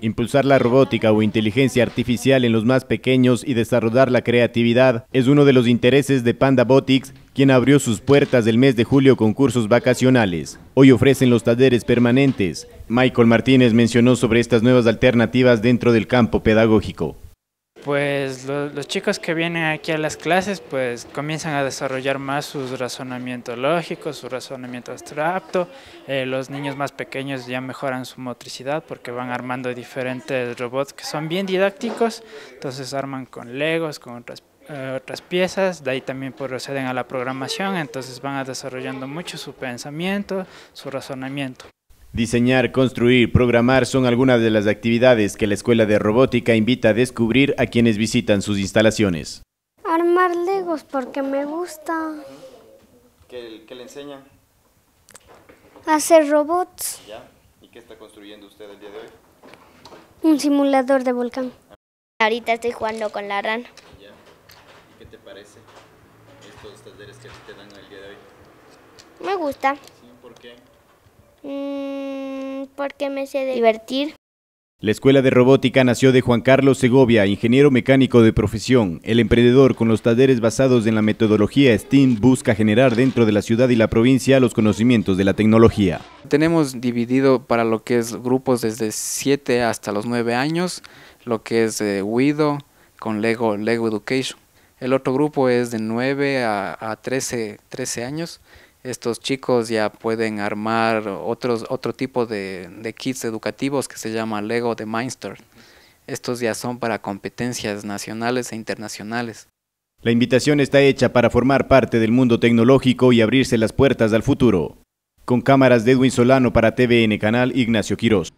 Impulsar la robótica o inteligencia artificial en los más pequeños y desarrollar la creatividad es uno de los intereses de Panda Botics, quien abrió sus puertas el mes de julio con cursos vacacionales. Hoy ofrecen los talleres permanentes. Michael Martínez mencionó sobre estas nuevas alternativas dentro del campo pedagógico pues los chicos que vienen aquí a las clases pues comienzan a desarrollar más su razonamiento lógico, su razonamiento abstracto, eh, los niños más pequeños ya mejoran su motricidad porque van armando diferentes robots que son bien didácticos, entonces arman con legos, con otras eh, otras piezas, de ahí también proceden a la programación, entonces van desarrollando mucho su pensamiento, su razonamiento. Diseñar, construir, programar son algunas de las actividades que la Escuela de Robótica invita a descubrir a quienes visitan sus instalaciones. Armar legos porque me gusta. ¿Qué, le enseña? Hacer robots. ¿Y qué está construyendo usted el día de hoy? Un simulador de volcán. Ahorita estoy jugando con la rana. qué te parece estos que te dan el día de hoy? Me gusta. ¿Por qué? Mm, porque me sé divertir. La Escuela de Robótica nació de Juan Carlos Segovia, ingeniero mecánico de profesión. El emprendedor con los talleres basados en la metodología STEAM busca generar dentro de la ciudad y la provincia los conocimientos de la tecnología. Tenemos dividido para lo que es grupos desde 7 hasta los 9 años, lo que es WIDO eh, con Lego, Lego Education. El otro grupo es de 9 a, a 13, 13 años estos chicos ya pueden armar otros, otro tipo de, kits educativos que se llama Lego de Mindstorm. Estos ya son para competencias nacionales e internacionales. La invitación está hecha para formar parte del mundo tecnológico y abrirse las puertas al futuro. Con cámaras de Edwin Solano para TVN Canal Ignacio Quirós.